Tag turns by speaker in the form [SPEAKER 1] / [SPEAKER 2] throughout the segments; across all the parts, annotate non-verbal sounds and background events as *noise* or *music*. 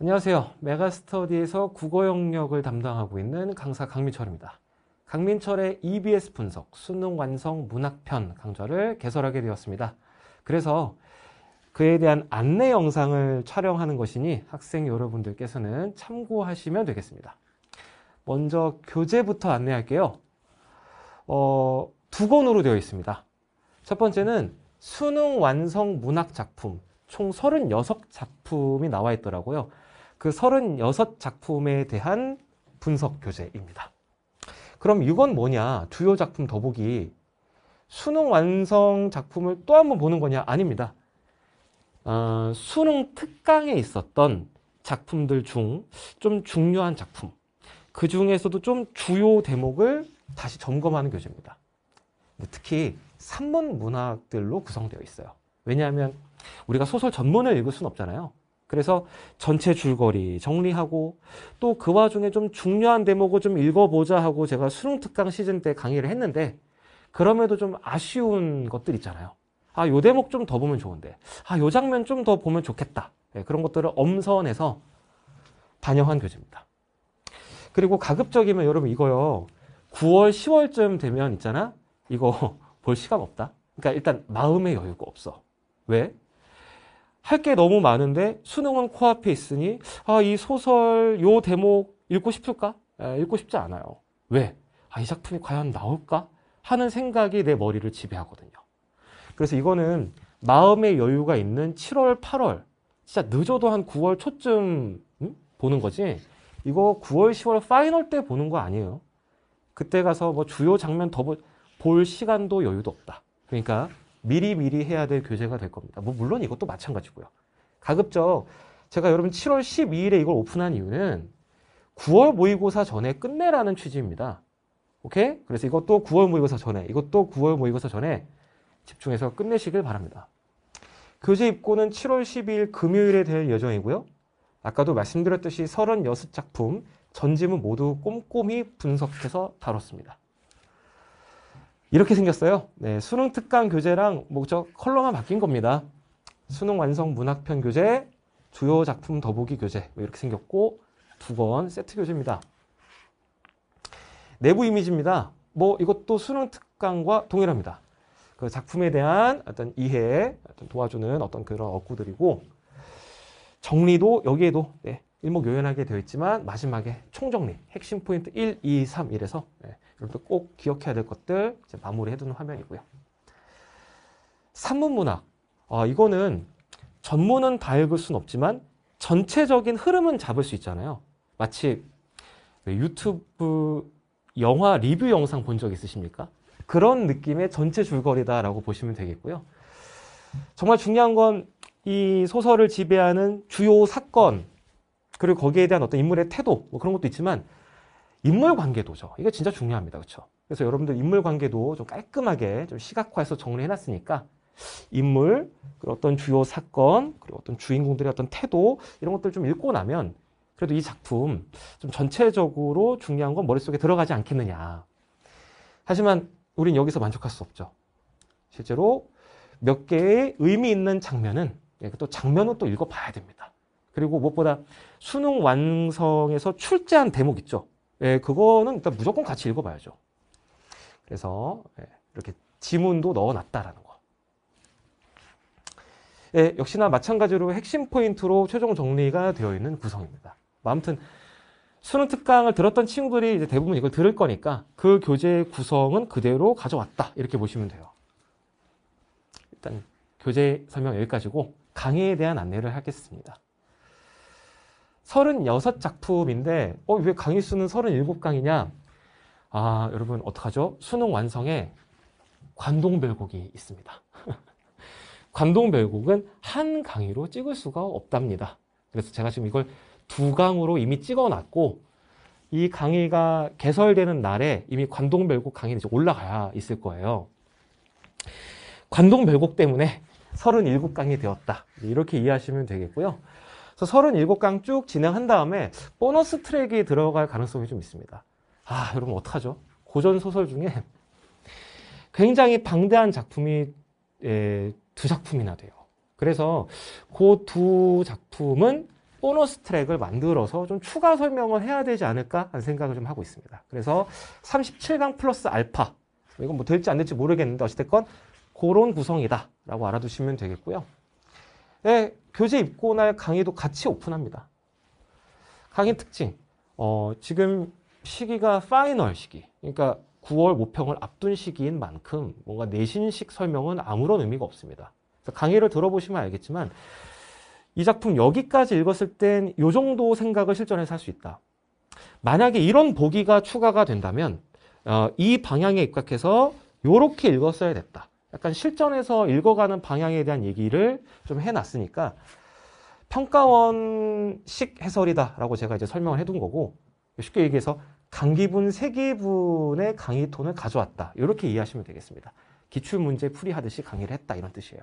[SPEAKER 1] 안녕하세요. 메가스터디에서 국어 영역을 담당하고 있는 강사 강민철입니다. 강민철의 EBS 분석, 수능 완성 문학편 강좌를 개설하게 되었습니다. 그래서 그에 대한 안내 영상을 촬영하는 것이니 학생 여러분들께서는 참고하시면 되겠습니다. 먼저 교재부터 안내할게요. 어, 두 권으로 되어 있습니다. 첫 번째는 수능 완성 문학 작품, 총 36작품이 나와 있더라고요. 그 36작품에 대한 분석 교재입니다. 그럼 이건 뭐냐? 주요 작품 더보기. 수능 완성 작품을 또 한번 보는 거냐? 아닙니다. 어, 수능 특강에 있었던 작품들 중 좀 중요한 작품. 그 중에서도 좀 주요 대목을 다시 점검하는 교재입니다. 특히 3문 문학들로 구성되어 있어요. 왜냐하면 우리가 소설 전문을 읽을 수는 없잖아요. 그래서 전체 줄거리 정리하고 또 그 와중에 좀 중요한 대목을 좀 읽어보자 하고 제가 수능 특강 시즌 때 강의를 했는데 그럼에도 좀 아쉬운 것들 있잖아요. 아, 요 대목 좀 더 보면 좋은데. 아, 요 장면 좀 더 보면 좋겠다. 네, 그런 것들을 엄선해서 반영한 교재입니다. 그리고 가급적이면 여러분 이거요. 9월, 10월쯤 되면 있잖아? 이거 *laughs* 볼 시간 없다? 그러니까 일단 마음의 여유가 없어. 왜? 할게 너무 많은데 수능은 코앞에 있으니 아, 이 소설 요 대목 읽고 싶을까? 에, 예, 읽고 싶지 않아요. 왜? 아, 이 작품이 과연 나올까? 하는 생각이 내 머리를 지배하거든요. 그래서 이거는 마음의 여유가 있는 7월, 8월, 진짜 늦어도 한 9월 초쯤 음? 보는 거지. 이거 9월, 10월 파이널 때 보는 거 아니에요. 그때 가서 뭐 주요 장면 더 볼 시간도 여유도 없다. 그러니까 미리미리 해야 될교재가될 겁니다. 뭐 물론 이것도 마찬가지고요. 가급적 제가 여러분 7월 12일에 이걸 오픈한 이유는 9월 모의고사 전에 끝내라는 취지입니다. 오케이? 그래서 이것도 9월 모의고사 전에, 이것도 9월 모의고사 전에 집중해서 끝내시길 바랍니다. 교재 입고는 7월 12일 금요일에 될 예정이고요. 아까도 말씀드렸듯이 36작품 전지문 모두 꼼꼼히 분석해서 다뤘습니다. 이렇게 생겼어요. 네, 수능 특강 교재랑 목적 뭐 컬러만 바뀐 겁니다. 수능 완성 문학편 교재, 주요 작품 더보기 교재 뭐 이렇게 생겼고 두 권 세트 교재입니다. 내부 이미지입니다. 뭐 이것도 수능 특강과 동일합니다. 그 작품에 대한 어떤 이해, 도와주는 어떤 그런 어구들이고 정리도 여기에도 네, 일목요연하게 되어 있지만 마지막에 총정리 핵심 포인트 1, 2, 3 이래서 예, 여러분들 꼭 기억해야 될 것들 이제 마무리해두는 화면이고요. 3문 문학 아, 이거는 전문은 다 읽을 수는 없지만 전체적인 흐름은 잡을 수 있잖아요. 마치 유튜브 영화 리뷰 영상 본 적 있으십니까? 그런 느낌의 전체 줄거리다라고 보시면 되겠고요. 정말 중요한 건 이 소설을 지배하는 주요 사건 그리고 거기에 대한 어떤 인물의 태도 뭐 그런 것도 있지만 인물 관계도죠. 이게 진짜 중요합니다. 그렇죠? 그래서 여러분들 인물 관계도 좀 깔끔하게 좀 시각화해서 정리해 놨으니까 인물, 그리고 어떤 주요 사건, 그리고 어떤 주인공들의 어떤 태도 이런 것들 좀 읽고 나면 그래도 이 작품 좀 전체적으로 중요한 건 머릿속에 들어가지 않겠느냐. 하지만 우린 여기서 만족할 수 없죠. 실제로 몇 개의 의미 있는 장면은 예, 그 또 장면은 또 읽어봐야 됩니다. 그리고 무엇보다 수능 완성에서 출제한 대목 있죠. 예, 그거는 일단 무조건 같이 읽어봐야죠. 그래서 예, 이렇게 지문도 넣어놨다라는 거. 예, 역시나 마찬가지로 핵심 포인트로 최종 정리가 되어 있는 구성입니다. 뭐 아무튼 수능 특강을 들었던 친구들이 이제 대부분 이걸 들을 거니까 그 교재의 구성은 그대로 가져왔다 이렇게 보시면 돼요. 일단 교재 설명 여기까지고 강의에 대한 안내를 하겠습니다. 36 작품인데 어, 왜 강의 수는 37강이냐? 아, 여러분 어떡하죠? 수능 완성에 관동별곡이 있습니다. *laughs* 관동별곡은 한 강의로 찍을 수가 없답니다. 그래서 제가 지금 이걸 두 강으로 이미 찍어놨고 이 강의가 개설되는 날에 이미 관동별곡 강의는 이제 올라가 있을 거예요. 관동별곡 때문에 37강이 되었다. 이렇게 이해하시면 되겠고요. 그래서 37강 쭉 진행한 다음에 보너스 트랙이 들어갈 가능성이 좀 있습니다. 아, 여러분 어떡하죠? 고전 소설 중에 굉장히 방대한 작품이 예, 두 작품이나 돼요. 그래서 그 두 작품은 보너스 트랙을 만들어서 좀 추가 설명을 해야 되지 않을까 하는 생각을 좀 하고 있습니다. 그래서 37강 플러스 알파 이건 뭐 될지 안 될지 모르겠는데 어찌됐건 그런 구성이다라고 알아두시면 되겠고요. 예, 교재 입고 날 강의도 같이 오픈합니다. 강의 특징. 어, 지금 시기가 파이널 시기. 그러니까 9월 모평을 앞둔 시기인 만큼 뭔가 내신식 설명은 아무런 의미가 없습니다. 그래서 강의를 들어보시면 알겠지만 이 작품 여기까지 읽었을 땐 요 정도 생각을 실전에서 할 수 있다. 만약에 이런 보기가 추가가 된다면 어, 이 방향에 입각해서 이렇게 읽었어야 됐다. 약간 실전에서 읽어가는 방향에 대한 얘기를 좀 해놨으니까 평가원식 해설이다라고 제가 이제 설명을 해 둔 거고 쉽게 얘기해서 강기분 세기분의 강의 톤을 가져왔다 이렇게 이해하시면 되겠습니다. 기출 문제 풀이하듯이 강의를 했다 이런 뜻이에요.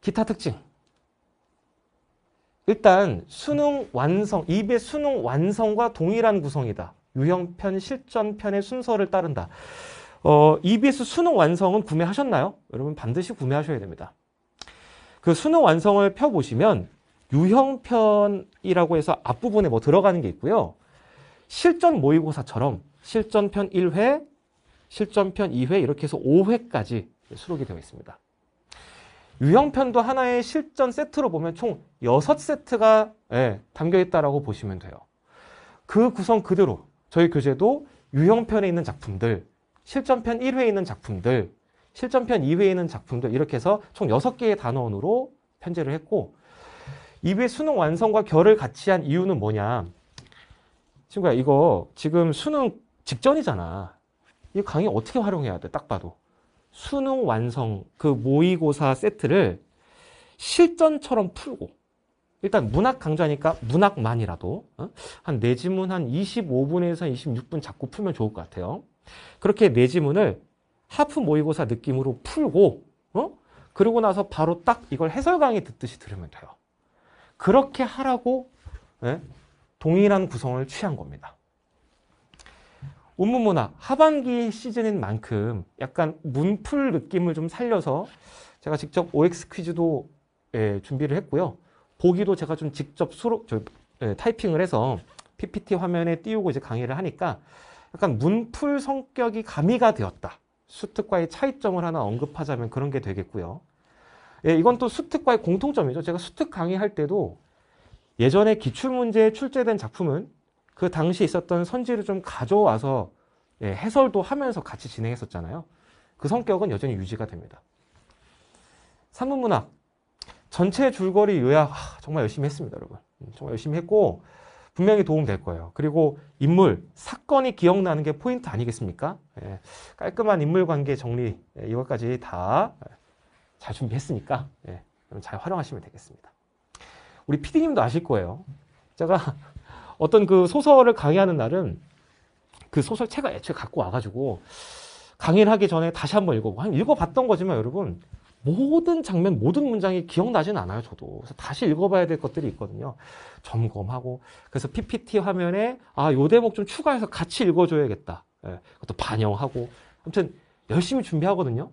[SPEAKER 1] 기타 특징 일단 수능 완성, 입의 수능 완성과 동일한 구성이다. 유형편, 실전편의 순서를 따른다. 어, EBS 수능 완성은 구매하셨나요? 여러분 반드시 구매하셔야 됩니다. 그 수능 완성을 펴보시면 유형편이라고 해서 앞부분에 뭐 들어가는 게 있고요. 실전 모의고사처럼 실전편 1회, 실전편 2회 이렇게 해서 5회까지 수록이 되어 있습니다. 유형편도 하나의 실전 세트로 보면 총 6세트가 예, 담겨있다라고 보시면 돼요. 그 구성 그대로 저희 교재도 유형편에 있는 작품들 실전편 1회에 있는 작품들, 실전편 2회에 있는 작품들 이렇게 해서 총 6개의 단원으로 편제를 했고 2회 수능 완성과 결을 같이 한 이유는 뭐냐 친구야 이거 지금 수능 직전이잖아 이 강의 어떻게 활용해야 돼 딱 봐도 수능 완성 그 모의고사 세트를 실전처럼 풀고 일단 문학 강좌니까 문학만이라도 어? 한내지문한 25분에서 26분 잡고 풀면 좋을 것 같아요 그렇게 내지문을 하프 모의고사 느낌으로 풀고 어? 그러고 나서 바로 딱 이걸 해설 강의 듣듯이 들으면 돼요. 그렇게 하라고 네? 동일한 구성을 취한 겁니다. 운문문화 하반기 시즌인 만큼 약간 문풀 느낌을 좀 살려서 제가 직접 OX 퀴즈도 예, 준비를 했고요. 보기도 제가 좀 직접 수로, 저, 예, 타이핑을 해서 PPT 화면에 띄우고 이제 강의를 하니까 약간 문풀 성격이 가미가 되었다. 수특과의 차이점을 하나 언급하자면 그런 게 되겠고요. 예, 이건 또 수특과의 공통점이죠. 제가 수특 강의할 때도 예전에 기출문제에 출제된 작품은 그 당시 있었던 선지를 좀 가져와서 예, 해설도 하면서 같이 진행했었잖아요. 그 성격은 여전히 유지가 됩니다. 산문문학 전체 줄거리 요약 정말 열심히 했습니다, 여러분. 음, 정말 열심히 했고 분명히 도움될 거예요. 그리고 인물, 사건이 기억나는 게 포인트 아니겠습니까? 예, 깔끔한 인물 관계 정리 예, 이것까지 다잘 예, 준비했으니까 예, 잘 활용하시면 되겠습니다. 우리 피디님도 아실 거예요. 제가 *laughs* 어떤 그 소설을 강의하는 날은 그 소설책을 애초에 갖고 와가지고 강의를 하기 전에 다시 한번 읽어보고 한 읽어봤던 거지만 여러분 모든 장면, 모든 문장이 기억나진 않아요, 저도. 그래서 다시 읽어봐야 될 것들이 있거든요. 점검하고. 그래서 PPT 화면에, 아, 요 대목 좀 추가해서 같이 읽어줘야겠다. 예, 그것도 반영하고. 아무튼, 열심히 준비하거든요.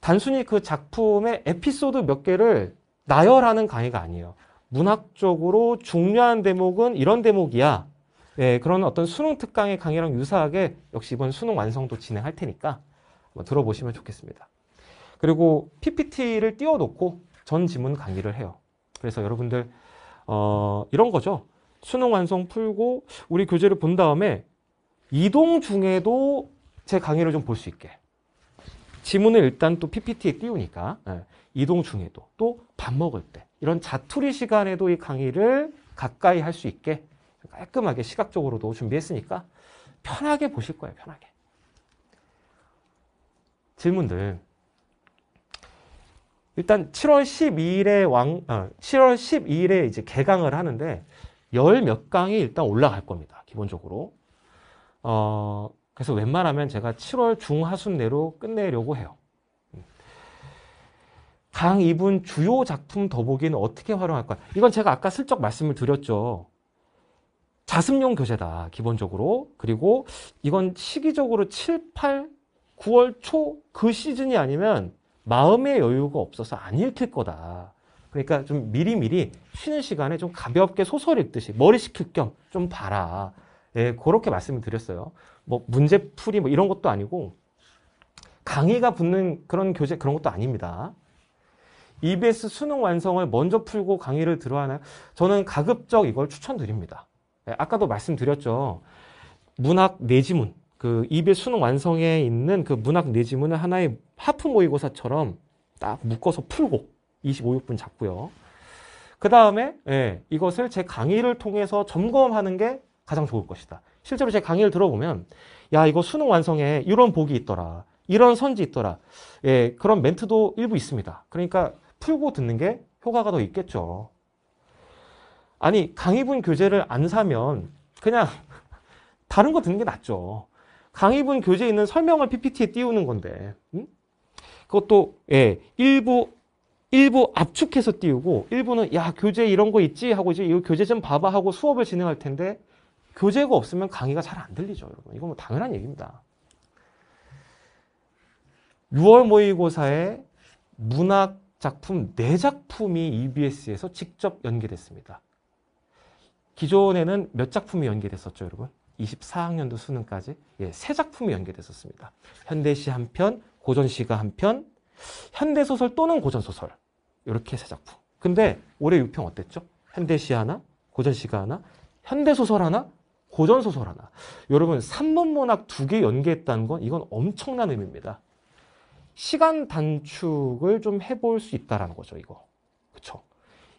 [SPEAKER 1] 단순히 그 작품의 에피소드 몇 개를 나열하는 강의가 아니에요. 문학적으로 중요한 대목은 이런 대목이야. 예, 그런 어떤 수능 특강의 강의랑 유사하게 역시 이번 수능 완성도 진행할 테니까 들어보시면 좋겠습니다. 그리고 PPT를 띄워놓고 전 지문 강의를 해요. 그래서 여러분들 어, 이런 거죠. 수능 완성 풀고 우리 교재를 본 다음에 이동 중에도 제 강의를 좀 볼 수 있게 지문을 일단 또 PPT에 띄우니까 예, 이동 중에도 또 밥 먹을 때 이런 자투리 시간에도 이 강의를 가까이 할 수 있게 깔끔하게 시각적으로도 준비했으니까 편하게 보실 거예요. 편하게. 질문들 일단 7월 12일에 왕, 아, 7월 12일에 이제 개강을 하는데 열 몇 강이 일단 올라갈 겁니다. 기본적으로. 어, 그래서 웬만하면 제가 7월 중하순 내로 끝내려고 해요. 강 2분 주요 작품 더보기는 어떻게 활용할까? 이건 제가 아까 슬쩍 말씀을 드렸죠. 자습용 교재다, 기본적으로. 그리고 이건 시기적으로 7, 8, 9월 초 그 시즌이 아니면 마음의 여유가 없어서 안 읽힐 거다. 그러니까 좀 미리미리 쉬는 시간에 좀 가볍게 소설 읽듯이 머리 식힐 겸 좀 봐라. 예, 그렇게 말씀을 드렸어요. 뭐 문제풀이 뭐 이런 것도 아니고 강의가 붙는 그런 교재 그런 것도 아닙니다. EBS 수능 완성을 먼저 풀고 강의를 들어하나 저는 가급적 이걸 추천드립니다. 예, 아까도 말씀드렸죠. 문학 내지문 그 입의 수능 완성에 있는 그 문학 내지문을 하나의 하프 모의고사처럼 딱 묶어서 풀고 25, 6분 잡고요. 그 다음에 예, 이것을 제 강의를 통해서 점검하는 게 가장 좋을 것이다. 실제로 제 강의를 들어보면 야 이거 수능 완성에 이런 복이 있더라. 이런 선지 있더라. 예, 그런 멘트도 일부 있습니다. 그러니까 풀고 듣는 게 효과가 더 있겠죠. 아니 강의분 교재를 안 사면 그냥 *laughs* 다른 거 듣는 게 낫죠. 강의분 교재에 있는 설명을 PPT에 띄우는 건데 음? 그것도 예, 일부 일부 압축해서 띄우고 일부는 야 교재 이런 거 있지 하고 이제 이거 교재 좀 봐봐 하고 수업을 진행할 텐데 교재가 없으면 강의가 잘 안 들리죠 여러분 이건 뭐 당연한 얘기입니다 6월 모의고사에 문학 작품 4작품이 EBS에서 직접 연계됐습니다 기존에는 몇 작품이 연계됐었죠 여러분 24학년도 수능까지 예, 세 작품이 연계됐었습니다. 현대시 한 편, 고전시가 한 편, 현대소설 또는 고전소설 이렇게 세 작품. 근데 올해 6평 어땠죠? 현대시 하나, 고전시가 하나, 현대소설 하나, 고전소설 하나. 여러분 산문문학 두 개 연계했다는 건 이건 엄청난 의미입니다. 시간 단축을 좀 해볼 수 있다라는 거죠, 이거. 그렇죠?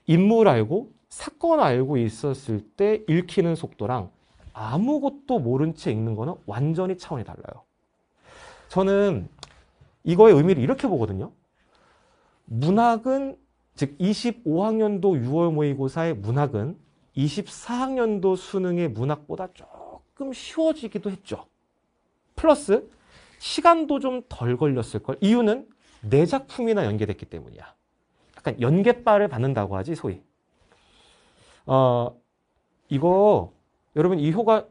[SPEAKER 1] 인물 알고 사건 알고 있었을 때 읽히는 속도랑 아무것도 모른 채 읽는 거는 완전히 차원이 달라요. 저는 이거의 의미를 이렇게 보거든요. 문학은 즉 25학년도 6월 모의고사의 문학은 24학년도 수능의 문학보다 조금 쉬워지기도 했죠. 플러스 시간도 좀 덜 걸렸을 걸. 이유는 내 작품이나 연계됐기 때문이야. 약간 연계빨을 받는다고 하지 소위. 어 이거 여러분 이 효과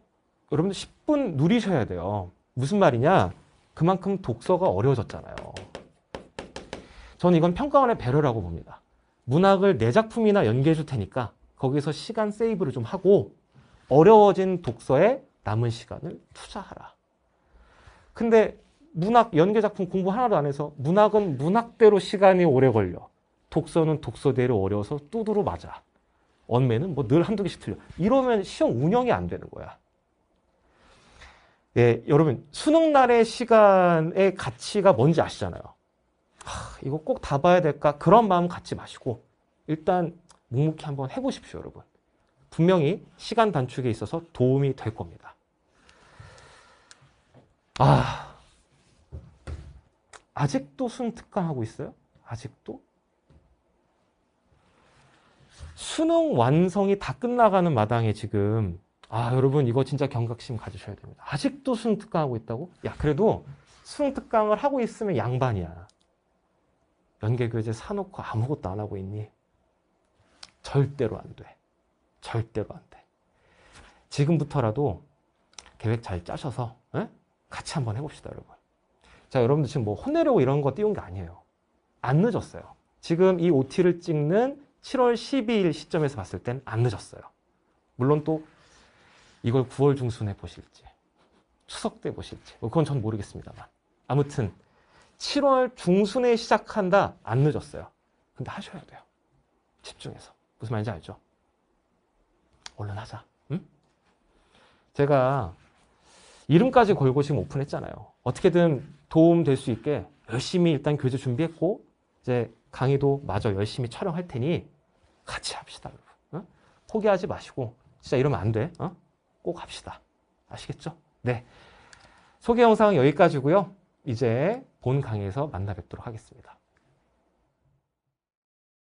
[SPEAKER 1] 여러분 들 10분 누리셔야 돼요. 무슨 말이냐? 그만큼 독서가 어려워졌잖아요. 저는 이건 평가원의 배려라고 봅니다. 문학을 내 작품이나 연계해 줄 테니까 거기서 시간 세이브를 좀 하고 어려워진 독서에 남은 시간을 투자하라. 근데 문학 연계 작품 공부 하나도 안 해서 문학은 문학대로 시간이 오래 걸려. 독서는 독서대로 어려워서 뚜드러 맞아. 언매는 뭐 늘 한두 개씩 틀려. 이러면 시험 운영이 안 되는 거야. 예, 여러분 수능 날의 시간의 가치가 뭔지 아시잖아요. 하, 이거 꼭 다 봐야 될까? 그런 마음 갖지 마시고 일단 묵묵히 한번 해보십시오, 여러분. 분명히 시간 단축에 있어서 도움이 될 겁니다. 아, 아직도 수능 특강하고 있어요? 아직도? 수능 완성이 다 끝나가는 마당에 지금 아 여러분 이거 진짜 경각심 가지셔야 됩니다. 아직도 수능 특강하고 있다고? 야 그래도 수능 특강을 하고 있으면 양반이야. 연계 교재 사놓고 아무것도 안 하고 있니? 절대로 안 돼. 절대로 안 돼. 지금부터라도 계획 잘 짜셔서 에? 예? 같이 한번 해봅시다 여러분. 자 여러분들 지금 뭐 혼내려고 이런 거 띄운 게 아니에요. 안 늦었어요. 지금 이 OT를 찍는 7월 12일 시점에서 봤을 땐 안 늦었어요. 물론 또 이걸 9월 중순에 보실지 추석 때 보실지 뭐 그건 전 모르겠습니다만 아무튼 7월 중순에 시작한다 안 늦었어요. 근데 하셔야 돼요. 집중해서 무슨 말인지 알죠? 얼른 하자. 응? 제가 이름까지 걸고 지금 오픈했잖아요. 어떻게든 도움 될 수 있게 열심히 일단 교재 준비했고 이제 강의도 마저 열심히 촬영할 테니 같이 합시다. 어? 포기하지 마시고 진짜 이러면 안 돼. 어? 꼭 합시다. 아시겠죠? 네. 소개 영상은 여기까지고요. 이제 본 강의에서 만나 뵙도록 하겠습니다.